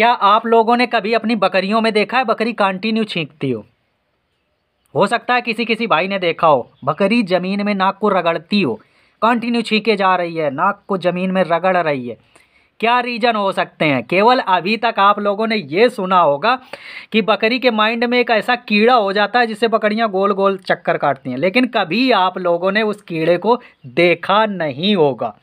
क्या आप लोगों ने कभी अपनी बकरियों में देखा है बकरी कंटिन्यू छींकती हो हो सकता है किसी किसी भाई ने देखा हो बकरी ज़मीन में नाक को रगड़ती हो कंटिन्यू छींके जा रही है नाक को ज़मीन में रगड़ रही है क्या रीज़न हो सकते हैं केवल अभी तक आप लोगों ने ये सुना होगा कि बकरी के माइंड में एक ऐसा कीड़ा हो जाता है जिससे बकरियां गोल गोल चक्कर काटती हैं लेकिन कभी आप लोगों ने उस कीड़े को देखा नहीं होगा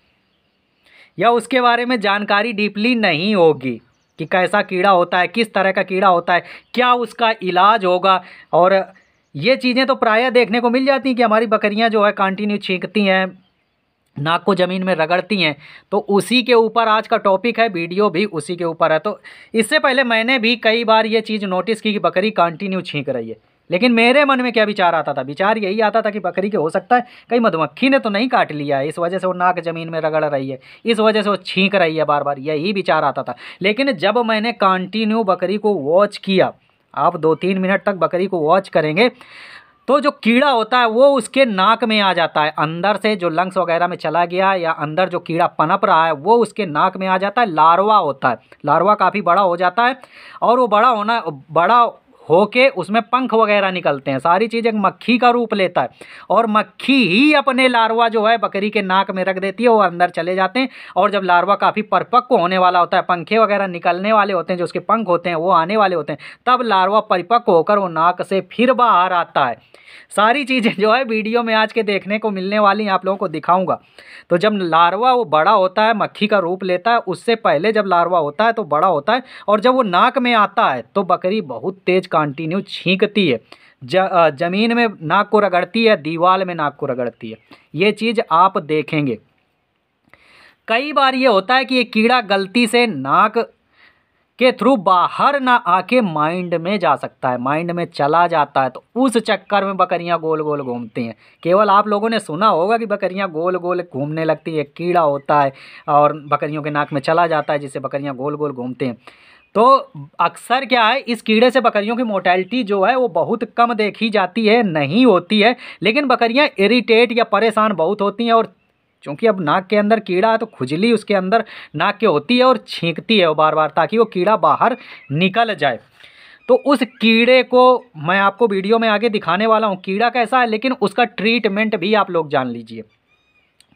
या उसके बारे में जानकारी डीपली नहीं होगी कि कैसा कीड़ा होता है किस तरह का कीड़ा होता है क्या उसका इलाज होगा और ये चीज़ें तो प्रायः देखने को मिल जाती हैं कि हमारी बकरियां जो है कंटिन्यू छींकती हैं नाक को ज़मीन में रगड़ती हैं तो उसी के ऊपर आज का टॉपिक है वीडियो भी उसी के ऊपर है तो इससे पहले मैंने भी कई बार ये चीज़ नोटिस की कि बकरी कंटिन्यू छींक रही है लेकिन मेरे मन में क्या विचार आता था विचार यही आता था कि बकरी के हो सकता है कहीं मधुमक्खी ने तो नहीं काट लिया है इस वजह से वो नाक ज़मीन में रगड़ रही है इस वजह से वो छींक रही है बार बार यही विचार आता था लेकिन जब मैंने कंटिन्यू बकरी को वॉच किया आप दो तीन मिनट तक बकरी को वॉच करेंगे तो जो कीड़ा होता है वो उसके नाक में आ जाता है अंदर से जो लंग्स वगैरह में चला गया या अंदर जो कीड़ा पनप रहा है वो उसके नाक में आ जाता है लार्वा होता है लार्वा काफ़ी बड़ा हो जाता है और वो बड़ा होना बड़ा होके उसमें पंख वगैरह निकलते हैं सारी चीज़ एक मक्खी का रूप लेता है और मक्खी ही अपने लार्वा जो है बकरी के नाक में रख देती है वो अंदर चले जाते हैं और जब लार्वा काफ़ी परिपक्व होने वाला होता है पंखे वगैरह निकलने वाले होते हैं जो उसके पंख होते हैं वो आने वाले होते हैं तब लार्वा परिपक्व होकर वो नाक से फिर बाहर आता है सारी चीज़ें जो है वीडियो में आज के देखने को मिलने वाली आप लोगों को दिखाऊँगा तो जब लार्वा वो बड़ा होता है मक्खी का रूप लेता है उससे पहले जब लार्वा होता है तो बड़ा होता है और जब वो नाक में आता है तो बकरी बहुत तेज़ कंटिन्यू छींकती है ज, जमीन में नाक को रगड़ती है दीवार में नाक को रगड़ती है ये चीज़ आप देखेंगे कई बार ये होता है कि ये कीड़ा गलती से नाक के थ्रू बाहर ना आके माइंड में जा सकता है माइंड में चला जाता है तो उस चक्कर में बकरियां गोल गोल घूमती हैं केवल आप लोगों ने सुना होगा कि बकरियां गोल गोल घूमने लगती है कीड़ा होता है और बकरियों के नाक में चला जाता है जिससे बकरियां गोल गोल घूमते हैं तो अक्सर क्या है इस कीड़े से बकरियों की मोटैलिटी जो है वो बहुत कम देखी जाती है नहीं होती है लेकिन बकरियाँ इरीटेट या परेशान बहुत होती हैं और क्योंकि अब नाक के अंदर कीड़ा है तो खुजली उसके अंदर नाक के होती है और छींकती है वो बार बार ताकि वो कीड़ा बाहर निकल जाए तो उस कीड़े को मैं आपको वीडियो में आगे दिखाने वाला हूँ कीड़ा कैसा है लेकिन उसका ट्रीटमेंट भी आप लोग जान लीजिए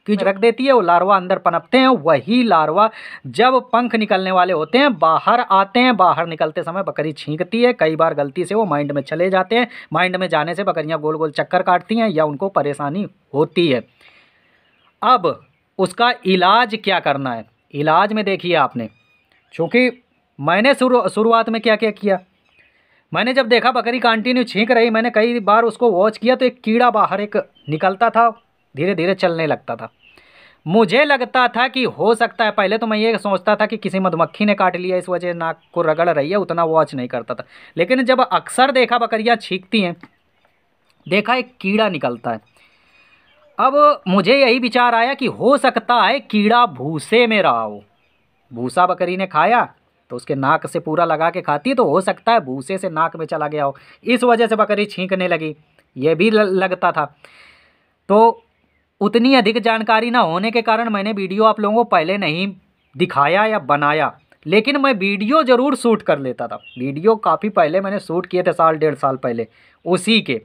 क्यों रख देती है वो लार्वा अंदर पनपते हैं वही लार्वा जब पंख निकलने वाले होते हैं बाहर आते हैं बाहर निकलते समय बकरी छींकती है कई बार गलती से वो माइंड में चले जाते हैं माइंड में जाने से बकरियाँ गोल गोल चक्कर काटती हैं या उनको परेशानी होती है अब उसका इलाज क्या करना है इलाज में देखिए आपने चूँकि मैंने शुरू शुरुआत में क्या क्या किया मैंने जब देखा बकरी कंटिन्यू छींक रही मैंने कई बार उसको वॉच किया तो एक कीड़ा बाहर एक निकलता था धीरे धीरे चलने लगता था मुझे लगता था कि हो सकता है पहले तो मैं ये सोचता था कि किसी मधुमक्खी ने काट लिया इस वजह नाक को रगड़ रही है उतना वॉच नहीं करता था लेकिन जब अक्सर देखा बकरियाँ छींकती हैं देखा एक कीड़ा निकलता है अब मुझे यही विचार आया कि हो सकता है कीड़ा भूसे में रहा हो भूसा बकरी ने खाया तो उसके नाक से पूरा लगा के खाती तो हो सकता है भूसे से नाक में चला गया हो इस वजह से बकरी छींकने लगी ये भी लगता था तो उतनी अधिक जानकारी ना होने के कारण मैंने वीडियो आप लोगों को पहले नहीं दिखाया या बनाया लेकिन मैं वीडियो ज़रूर शूट कर लेता था वीडियो काफ़ी पहले मैंने शूट किए थे साल डेढ़ साल पहले उसी के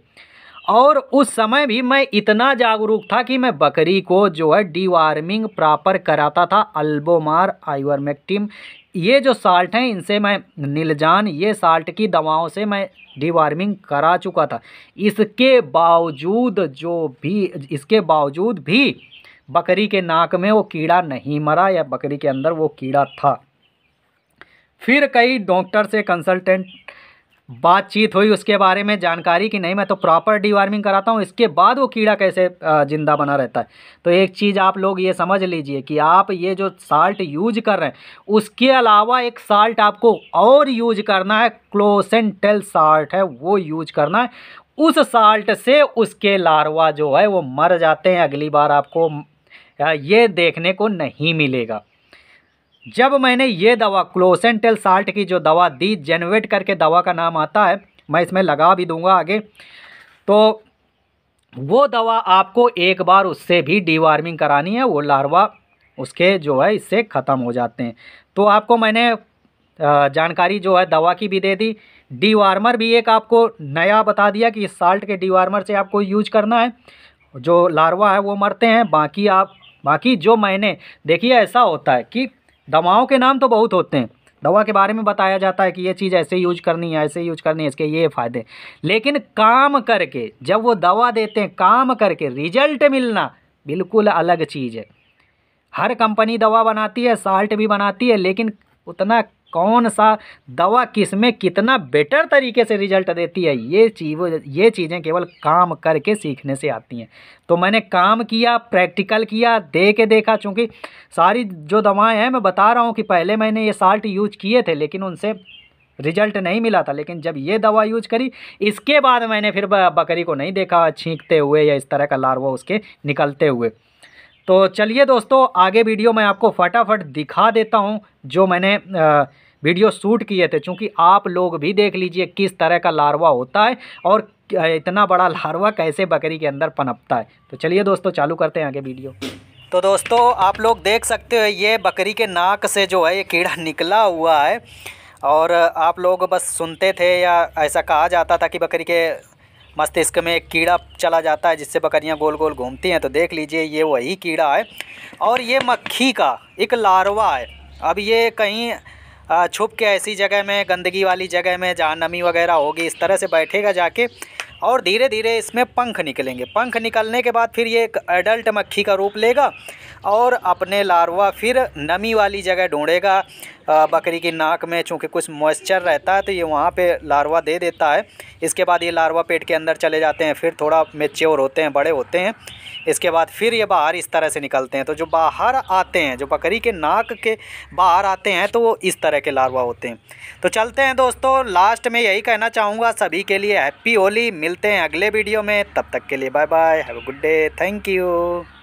और उस समय भी मैं इतना जागरूक था कि मैं बकरी को जो है डीवार्मिंग प्रॉपर कराता था अल्बोमार आइवरमेक्टिम ये जो साल्ट हैं इनसे मैं नीलजान ये साल्ट की दवाओं से मैं डिवार्मिंग करा चुका था इसके बावजूद जो भी इसके बावजूद भी बकरी के नाक में वो कीड़ा नहीं मरा या बकरी के अंदर वो कीड़ा था फिर कई डॉक्टर से कंसल्टेंट बातचीत हुई उसके बारे में जानकारी कि नहीं मैं तो प्रॉपर डीवार्मिंग कराता हूँ इसके बाद वो कीड़ा कैसे ज़िंदा बना रहता है तो एक चीज़ आप लोग ये समझ लीजिए कि आप ये जो साल्ट यूज कर रहे हैं उसके अलावा एक साल्ट आपको और यूज करना है क्लोसेंटेल साल्ट है वो यूज करना है उस साल्ट से उसके लारवा जो है वो मर जाते हैं अगली बार आपको ये देखने को नहीं मिलेगा जब मैंने ये दवा क्लोसेंटेल साल्ट की जो दवा दी जेनवेट करके दवा का नाम आता है मैं इसमें लगा भी दूंगा आगे तो वो दवा आपको एक बार उससे भी डीवार्मिंग करानी है वो लार्वा उसके जो है इससे ख़त्म हो जाते हैं तो आपको मैंने जानकारी जो है दवा की भी दे दी डीवार्मर भी एक आपको नया बता दिया कि इस साल्ट के डीवार्मर से आपको यूज करना है जो लार्वा है वो मरते हैं बाकी आप बाकी जो मैंने देखिए ऐसा होता है कि दवाओं के नाम तो बहुत होते हैं दवा के बारे में बताया जाता है कि ये चीज़ ऐसे यूज करनी है ऐसे यूज करनी है इसके ये फ़ायदे लेकिन काम करके जब वो दवा देते हैं काम करके रिजल्ट मिलना बिल्कुल अलग चीज़ है हर कंपनी दवा बनाती है साल्ट भी बनाती है लेकिन उतना कौन सा दवा किस में कितना बेटर तरीके से रिजल्ट देती है ये चीज ये चीज़ें केवल काम करके सीखने से आती हैं तो मैंने काम किया प्रैक्टिकल किया दे के देखा चूँकि सारी जो दवाएँ हैं मैं बता रहा हूँ कि पहले मैंने ये साल्ट यूज किए थे लेकिन उनसे रिजल्ट नहीं मिला था लेकिन जब ये दवा यूज करी इसके बाद मैंने फिर बकरी को नहीं देखा छींकते हुए या इस तरह का लार्वा उसके निकलते हुए तो चलिए दोस्तों आगे वीडियो मैं आपको फटाफट दिखा देता हूँ जो मैंने आ, वीडियो शूट किए थे चूँकि आप लोग भी देख लीजिए किस तरह का लार्वा होता है और इतना बड़ा लार्वा कैसे बकरी के अंदर पनपता है तो चलिए दोस्तों चालू करते हैं आगे वीडियो तो दोस्तों आप लोग देख सकते हो ये बकरी के नाक से जो है ये कीड़ा निकला हुआ है और आप लोग बस सुनते थे या ऐसा कहा जाता था कि बकरी के मस्तिष्क में एक कीड़ा चला जाता है जिससे बकरियां गोल गोल घूमती हैं तो देख लीजिए ये वही कीड़ा है और ये मक्खी का एक लार्वा है अब ये कहीं छुप के ऐसी जगह में गंदगी वाली जगह में जहाँ नमी वगैरह होगी इस तरह से बैठेगा जाके और धीरे धीरे इसमें पंख निकलेंगे पंख निकलने के बाद फिर ये एक एडल्ट मक्खी का रूप लेगा और अपने लार्वा फिर नमी वाली जगह ढूंढेगा बकरी की नाक में चूँकि कुछ मॉइस्चर रहता है तो ये वहाँ पे लार्वा दे देता है इसके बाद ये लार्वा पेट के अंदर चले जाते हैं फिर थोड़ा मेच्योर होते हैं बड़े होते हैं इसके बाद फिर ये बाहर इस तरह से निकलते हैं तो जो बाहर आते हैं जो बकरी के नाक के बाहर आते हैं तो वो इस तरह के लारवा होते हैं तो चलते हैं दोस्तों लास्ट में यही कहना चाहूँगा सभी के लिए हैप्पी होली मिलते हैं अगले वीडियो में तब तक के लिए bye bye have a good day thank you